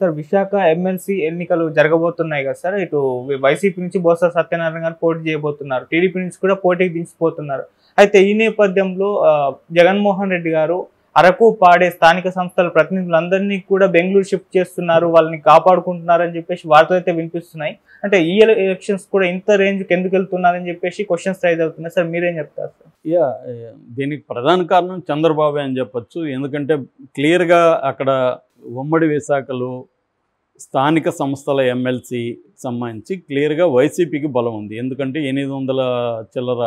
sir Visakha MLC ఎన్నికలు జరగబోతున్నాయి కదా సార్ ఇటు వైసీపీ నుంచి బొత్స సత్యనారాయణ గారు పోటీ చేయబోతున్నారు టీడీపీ నుంచి కూడా పోటీకి దించిపోతున్నారు అయితే ఈ నేపథ్యంలో జగన్మోహన్ రెడ్డి గారు అరకు పాడే స్థానిక సంస్థల ప్రతినిధులందరినీ కూడా బెంగళూరు షిఫ్ట్ చేస్తున్నారు వాళ్ళని కాపాడుకుంటున్నారని చెప్పేసి వార్తలు అయితే వినిపిస్తున్నాయి అంటే ఈ ఎలక్షన్స్ కూడా ఇంత రేంజ్కి ఎందుకు వెళ్తున్నారని చెప్పేసి క్వశ్చన్స్ రైజ్ అవుతున్నాయి సార్ మీరేం చెప్తారు సార్ యా దీనికి ప్రధాన కారణం చంద్రబాబు అని చెప్పచ్చు ఎందుకంటే క్లియర్గా అక్కడ ఉమ్మడి విశాఖలు స్థానిక సంస్థల ఎమ్మెల్సీ సంబంధించి క్లియర్గా వైసీపీకి బలం ఉంది ఎందుకంటే ఎనిమిది వందల చిల్లర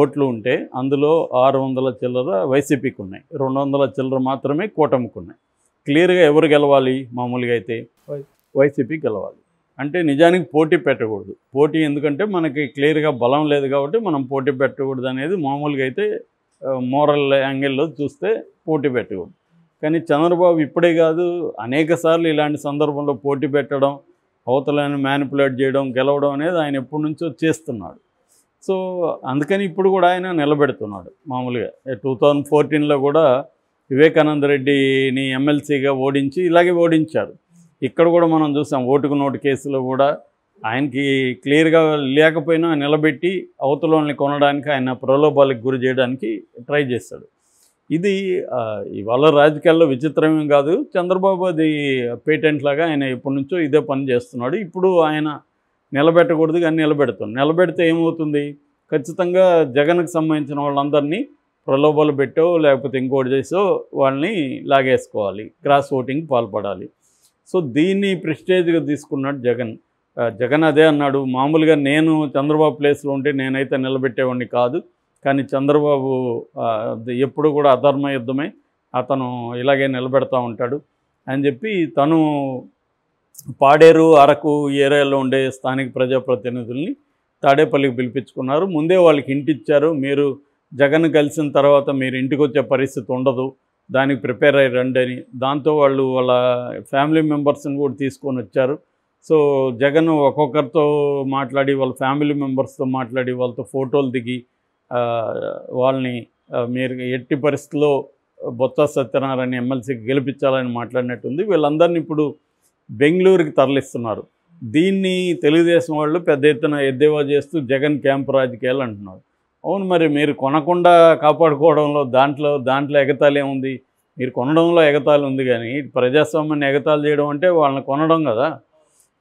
ఓట్లు ఉంటే అందులో ఆరు వందల చిల్లర వైసీపీకి ఉన్నాయి రెండు వందల చిల్లర మాత్రమే కూటమికి ఉన్నాయి క్లియర్గా ఎవరు గెలవాలి మామూలుగా అయితే వైసీపీ గెలవాలి అంటే నిజానికి పోటీ పెట్టకూడదు పోటీ ఎందుకంటే మనకి క్లియర్గా బలం లేదు కాబట్టి మనం పోటీ పెట్టకూడదు అనేది మామూలుగా అయితే మోరల్ యాంగిల్లో చూస్తే పోటీ పెట్టకూడదు కానీ చంద్రబాబు ఇప్పుడే కాదు అనేక సార్లు ఇలాంటి సందర్భంలో పోటీ పెట్టడం అవతలను మ్యానిపులేట్ చేయడం గెలవడం అనేది ఆయన ఎప్పటి నుంచో చేస్తున్నాడు సో అందుకని ఇప్పుడు కూడా ఆయన నిలబెడుతున్నాడు మామూలుగా టూ థౌజండ్ ఫోర్టీన్లో కూడా వివేకానంద రెడ్డిని ఎమ్మెల్సీగా ఓడించి ఇలాగే ఓడించాడు ఇక్కడ కూడా మనం చూసాం ఓటుకు నోటు కేసులో కూడా ఆయనకి క్లియర్గా లేకపోయినా నిలబెట్టి అవతలని కొనడానికి ఆయన ప్రలోభాలకు గురి చేయడానికి ట్రై చేస్తాడు ఇది ఇవాళ రాజకీయాల్లో విచిత్రమేం కాదు చంద్రబాబు అది పేటెంట్ లాగా ఆయన ఎప్పటి నుంచో ఇదే పని చేస్తున్నాడు ఇప్పుడు ఆయన నిలబెట్టకూడదు కానీ నిలబెడుతుంది నిలబెడితే ఏమవుతుంది ఖచ్చితంగా జగన్కి సంబంధించిన వాళ్ళందరినీ ప్రలోభాలు పెట్టో లేకపోతే ఇంకోటి చేసో వాళ్ళని లాగేసుకోవాలి క్రాస్ ఓటింగ్ పాల్పడాలి సో దీన్ని ప్రెస్టేజ్గా తీసుకున్నాడు జగన్ జగన్ అదే అన్నాడు మామూలుగా నేను చంద్రబాబు ప్లేస్లో ఉంటే నేనైతే నిలబెట్టేవాడిని కాదు కానీ చంద్రబాబు ఎప్పుడు కూడా అధర్మ యుద్ధమే అతను ఇలాగే నిలబెడతా ఉంటాడు అని చెప్పి తను పాడేరు అరకు ఏరియాలో ఉండే స్థానిక ప్రజాప్రతినిధుల్ని తాడేపల్లికి పిలిపించుకున్నారు ముందే వాళ్ళకి ఇంటిచ్చారు మీరు జగన్ కలిసిన తర్వాత మీరు ఇంటికి వచ్చే పరిస్థితి ఉండదు దానికి ప్రిపేర్ అయ్యి రండి అని దాంతో వాళ్ళు వాళ్ళ ఫ్యామిలీ మెంబర్స్ని కూడా తీసుకొని వచ్చారు సో జగన్ ఒక్కొక్కరితో మాట్లాడి వాళ్ళ ఫ్యామిలీ మెంబర్స్తో మాట్లాడి వాళ్ళతో ఫోటోలు దిగి వాళ్ళని మీరు ఎట్టి పరిస్థితుల్లో బొత్స సత్యనారాయణ ఎమ్మెల్సీకి గెలిపించాలని మాట్లాడినట్టుంది వీళ్ళందరినీ ఇప్పుడు బెంగళూరుకి తరలిస్తున్నారు దీన్ని తెలుగుదేశం వాళ్ళు పెద్ద ఎత్తున ఎద్దేవా చేస్తూ జగన్ క్యాంప్ రాజకీయాలు అంటున్నారు అవును మరి మీరు కొనకుండా కాపాడుకోవడంలో దాంట్లో దాంట్లో ఎగతాలు ఉంది మీరు కొనడంలో ఎగతాళి ఉంది కానీ ప్రజాస్వామ్యాన్ని ఎగతాళి చేయడం అంటే వాళ్ళని కొనడం కదా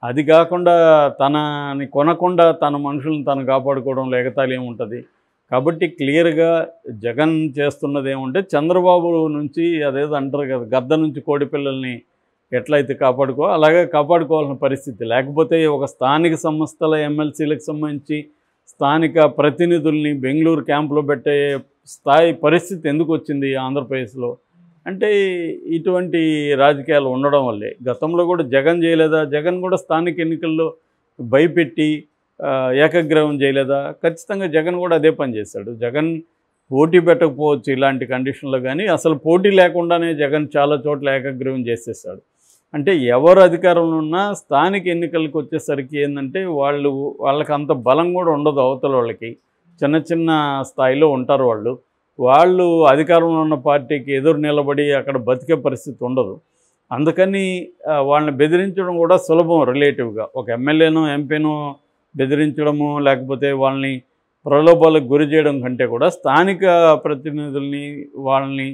అది కాకుండా తనని కొనకుండా తన మనుషులను తను కాపాడుకోవడంలో ఎగతాలు ఏముంటుంది కాబట్టి క్లియర్గా జగన్ చేస్తున్నది ఏమంటే చంద్రబాబు నుంచి అదేదో అంటారు కదా గద్ద నుంచి కోడి పిల్లల్ని ఎట్లయితే కాపాడుకో అలాగే కాపాడుకోవాల్సిన పరిస్థితి లేకపోతే ఒక స్థానిక సంస్థల ఎమ్మెల్సీలకు సంబంధించి స్థానిక ప్రతినిధుల్ని బెంగళూరు క్యాంపులో పెట్టే స్థాయి పరిస్థితి ఎందుకు వచ్చింది ఆంధ్రప్రదేశ్లో అంటే ఇటువంటి రాజకీయాలు ఉండడం వల్లే గతంలో కూడా జగన్ చేయలేదా జగన్ కూడా స్థానిక ఎన్నికల్లో భయపెట్టి ఏకగ్రహం చేయలేదా ఖచ్చితంగా జగన్ కూడా అదే పని చేశాడు జగన్ పోటీ పెట్టకపోవచ్చు ఇలాంటి కండిషన్లో కానీ అసలు పోటీ లేకుండానే జగన్ చాలా చోట్ల ఏకగ్రహం చేసేసాడు అంటే ఎవరు అధికారంలో ఉన్నా స్థానిక ఎన్నికలకు వచ్చేసరికి ఏంటంటే వాళ్ళు వాళ్ళకి అంత బలం కూడా ఉండదు అవతల వాళ్ళకి చిన్న చిన్న స్థాయిలో ఉంటారు వాళ్ళు వాళ్ళు అధికారంలో ఉన్న పార్టీకి ఎదురు నిలబడి అక్కడ బతికే పరిస్థితి ఉండదు అందుకని వాళ్ళని బెదిరించడం కూడా సులభం రిలేటివ్గా ఒక ఎమ్మెల్యేనో ఎంపీనో బెదిరించడము లేకపోతే వాళ్ళని ప్రలోభాలకు గురి చేయడం కంటే కూడా స్థానిక ప్రతినిధుల్ని వాళ్ళని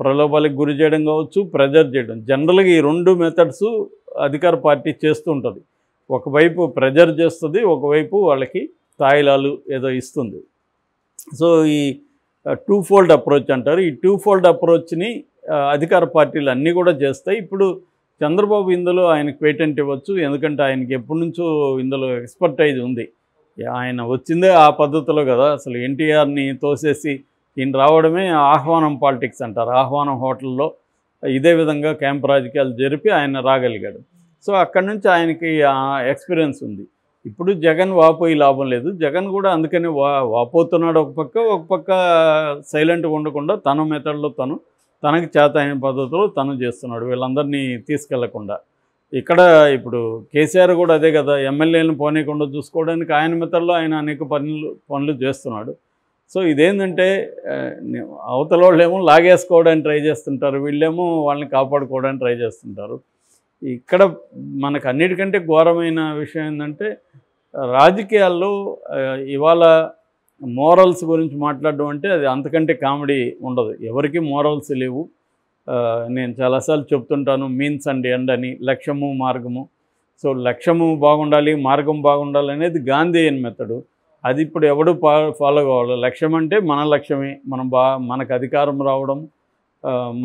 ప్రలోభాలకు గురి చేయడం కావచ్చు ప్రెజర్ చేయడం జనరల్గా ఈ రెండు మెథడ్స్ అధికార పార్టీ చేస్తూ ఉంటుంది ఒకవైపు ప్రెజర్ చేస్తుంది ఒకవైపు వాళ్ళకి తాయిలాలు ఏదో ఇస్తుంది సో ఈ టూ ఫోల్డ్ అప్రోచ్ అంటారు ఈ టూ ఫోల్డ్ అప్రోచ్ని అధికార పార్టీలు అన్నీ కూడా చేస్తాయి ఇప్పుడు చంద్రబాబు ఇందులో ఆయనకు పేటెంట్ ఇవ్వచ్చు ఎందుకంటే ఆయనకి ఎప్పటి నుంచో ఇందులో ఎక్స్పర్టైజ్ ఉంది ఆయన వచ్చిందే ఆ పద్ధతిలో కదా అసలు ఎన్టీఆర్ని తోసేసి ఈయన రావడమే ఆహ్వానం పాలిటిక్స్ అంటారు ఆహ్వానం హోటల్లో ఇదే విధంగా క్యాంప్ రాజకీయాలు జరిపి ఆయన రాగలిగాడు సో అక్కడి నుంచి ఆయనకి ఎక్స్పీరియన్స్ ఉంది ఇప్పుడు జగన్ వాపోయి లాభం లేదు జగన్ కూడా అందుకని వా వాపోతున్నాడు ఒక పక్క ఒక పక్క సైలెంట్గా ఉండకుండా తన మెథడ్లో తను తనకు చేత అయిన పద్ధతిలో తను చేస్తున్నాడు వీళ్ళందరినీ తీసుకెళ్లకుండా ఇక్కడ ఇప్పుడు కేసీఆర్ కూడా అదే కదా ఎమ్మెల్యేలను పోనీయకుండా చూసుకోవడానికి ఆయన మిత్రలో ఆయన అనేక పనులు పనులు చేస్తున్నాడు సో ఇదేంటంటే అవతల వాళ్ళేమో లాగేసుకోవడానికి ట్రై చేస్తుంటారు వీళ్ళేమో వాళ్ళని కాపాడుకోవడానికి ట్రై చేస్తుంటారు ఇక్కడ మనకు అన్నిటికంటే ఘోరమైన విషయం ఏంటంటే రాజకీయాల్లో ఇవాళ మోరల్స్ గురించి మాట్లాడడం అంటే అది అంతకంటే కామెడీ ఉండదు ఎవరికి మోరల్స్ లేవు నేను చాలాసార్లు చెప్తుంటాను మీన్స్ అండ్ ఎండ్ అని లక్ష్యము మార్గము సో లక్ష్యము బాగుండాలి మార్గం బాగుండాలి అనేది అని మెథడు అది ఇప్పుడు ఎవడు ఫాలో కావాలి లక్ష్యం అంటే మన లక్ష్యమే మనం బా మనకు అధికారం రావడం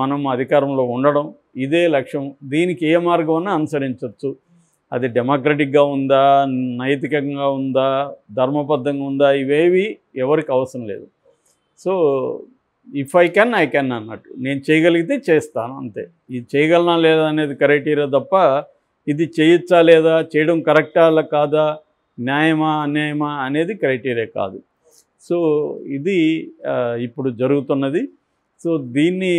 మనం అధికారంలో ఉండడం ఇదే లక్ష్యం దీనికి ఏ మార్గమైనా అనుసరించవచ్చు అది డెమోక్రటిక్గా ఉందా నైతికంగా ఉందా ధర్మబద్ధంగా ఉందా ఇవేవి ఎవరికి అవసరం లేదు so if I can I can అన్నట్టు నేను చేయగలిగితే చేస్తాను అంతే ఇది చేయగలనా లేదా అనేది క్రైటీరియా తప్ప ఇది చేయొచ్చా లేదా చేయడం కరెక్టా కాదా న్యాయమా అన్యాయమా అనేది క్రైటీరియా కాదు సో ఇది ఇప్పుడు జరుగుతున్నది సో దీన్ని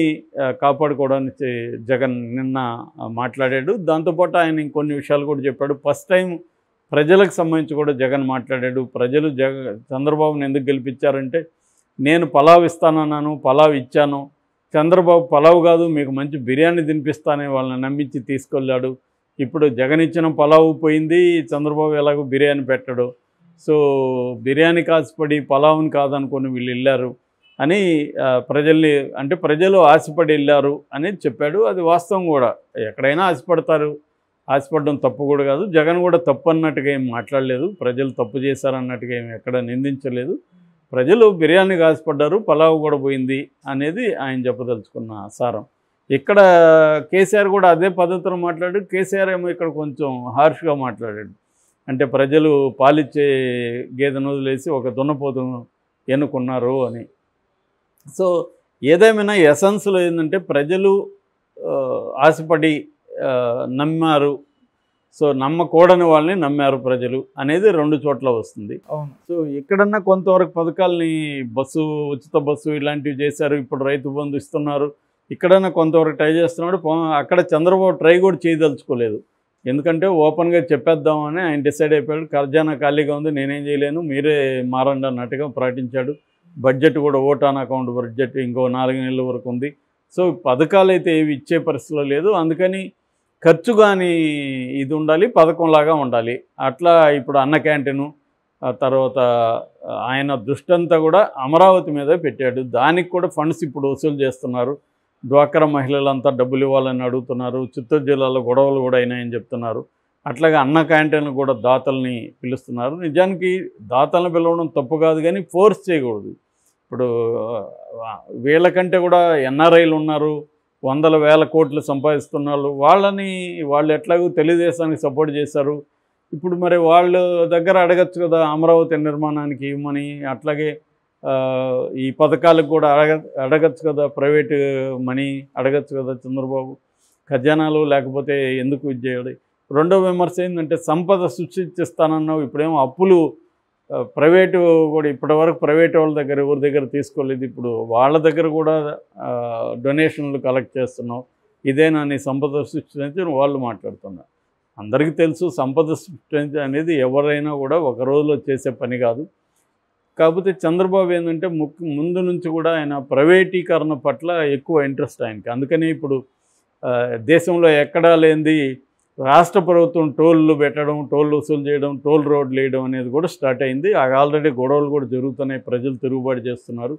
కాపాడుకోవడానికి జగన్ నిన్న మాట్లాడాడు దాంతోపాటు ఆయన ఇంకొన్ని విషయాలు కూడా చెప్పాడు ఫస్ట్ టైం ప్రజలకు సంబంధించి కూడా జగన్ మాట్లాడాడు ప్రజలు జగ చంద్రబాబుని ఎందుకు గెలిపించారంటే నేను పలావ్ ఇస్తానన్నాను పలావ్ ఇచ్చాను చంద్రబాబు పలావు కాదు మీకు మంచి బిర్యానీ తినిపిస్తానే వాళ్ళని నమ్మించి తీసుకెళ్ళాడు ఇప్పుడు జగన్ ఇచ్చిన పలావ్ పోయింది చంద్రబాబు ఎలాగో బిర్యానీ పెట్టడు సో బిర్యానీ కాసిపడి పలావుని కాదనుకొని వీళ్ళు వెళ్ళారు అని ప్రజల్ని అంటే ప్రజలు ఆశపడి వెళ్ళారు అని చెప్పాడు అది వాస్తవం కూడా ఎక్కడైనా ఆశపడతారు ఆశపడడం తప్పు కూడా కాదు జగన్ కూడా తప్పు అన్నట్టుగా ఏం మాట్లాడలేదు ప్రజలు తప్పు చేశారన్నట్టుగా ఏమి ఎక్కడ నిందించలేదు ప్రజలు బిర్యానీకి ఆశపడ్డారు పలావు కూడా పోయింది అనేది ఆయన చెప్పదలుచుకున్న సారం ఇక్కడ కేసీఆర్ కూడా అదే పద్ధతిలో మాట్లాడాడు కేసీఆర్ ఏమో ఇక్కడ కొంచెం హార్ష్గా మాట్లాడాడు అంటే ప్రజలు పాలిచ్చే గేదె నోదులేసి ఒక దున్నపోతును ఎన్నుకున్నారు అని సో ఏదేమైనా ఎసెన్స్లో ఏంటంటే ప్రజలు ఆశపడి నమ్మారు సో నమ్మకూడని వాళ్ళని నమ్మారు ప్రజలు అనేది రెండు చోట్ల వస్తుంది సో ఎక్కడన్నా కొంతవరకు పథకాలని బస్సు ఉచిత బస్సు ఇలాంటివి చేశారు ఇప్పుడు రైతు బంధు ఇస్తున్నారు ఇక్కడన్నా కొంతవరకు ట్రై చేస్తున్నాడు అక్కడ చంద్రబాబు ట్రై కూడా చేయదలుచుకోలేదు ఎందుకంటే ఓపెన్గా చెప్పేద్దామని ఆయన డిసైడ్ అయిపోయాడు ఖర్జానా ఖాళీగా ఉంది నేనేం చేయలేను మీరే మారండి అన్నట్టుగా ప్రకటించాడు బడ్జెట్ కూడా ఓటాన్ అకౌంట్ బడ్జెట్ ఇంకో నాలుగు నెలల వరకు ఉంది సో పథకాలు అయితే ఏవి ఇచ్చే పరిస్థితిలో లేదు అందుకని ఖర్చు కానీ ఇది ఉండాలి పథకంలాగా ఉండాలి అట్లా ఇప్పుడు అన్న క్యాంటీను తర్వాత ఆయన దృష్టంతా కూడా అమరావతి మీద పెట్టాడు దానికి కూడా ఫండ్స్ ఇప్పుడు వసూలు చేస్తున్నారు డ్వాక్రా మహిళలంతా డబ్బులు ఇవ్వాలని అడుగుతున్నారు చిత్తూరు జిల్లాలో గొడవలు కూడా అయినాయని చెప్తున్నారు అట్లాగే అన్న క్యాంటీన్లు కూడా దాతల్ని పిలుస్తున్నారు నిజానికి దాతలను పిలవడం తప్పు కాదు కానీ ఫోర్స్ చేయకూడదు ఇప్పుడు వీళ్ళకంటే కూడా ఎన్ఆర్ఐలు ఉన్నారు వందల వేల కోట్లు సంపాదిస్తున్న వాళ్ళు వాళ్ళని వాళ్ళు ఎట్లాగూ తెలుగుదేశానికి సపోర్ట్ చేశారు ఇప్పుడు మరి వాళ్ళు దగ్గర అడగచ్చు కదా అమరావతి నిర్మాణానికి ఇవ్వమని అట్లాగే ఈ పథకాలకు కూడా అడగ అడగచ్చు కదా ప్రైవేట్ మనీ అడగచ్చు కదా చంద్రబాబు ఖజానాలు లేకపోతే ఎందుకు ఇది చేయాలి రెండో విమర్శ ఏంటంటే సంపద సృష్టిస్తానన్నావు ఇప్పుడేమో అప్పులు ప్రైవేటు కూడా ఇప్పటివరకు ప్రైవేట్ వాళ్ళ దగ్గర ఎవరి దగ్గర తీసుకోలేదు ఇప్పుడు వాళ్ళ దగ్గర కూడా డొనేషన్లు కలెక్ట్ చేస్తున్నాం ఇదే నీ సంపద సృష్టి వాళ్ళు మాట్లాడుతున్నా అందరికీ తెలుసు సంపద సృష్టి అనేది ఎవరైనా కూడా ఒక రోజులో చేసే పని కాదు కాకపోతే చంద్రబాబు ఏంటంటే ముందు నుంచి కూడా ఆయన ప్రైవేటీకరణ పట్ల ఎక్కువ ఇంట్రెస్ట్ ఆయనకి అందుకనే ఇప్పుడు దేశంలో ఎక్కడా లేనిది రాష్ట్ర ప్రభుత్వం టోల్లు పెట్టడం టోళ్ళు వసూలు చేయడం టోల్ రోడ్లు వేయడం అనేది కూడా స్టార్ట్ అయింది ఆల్రెడీ గొడవలు కూడా జరుగుతున్నాయి ప్రజలు తిరుగుబాటు చేస్తున్నారు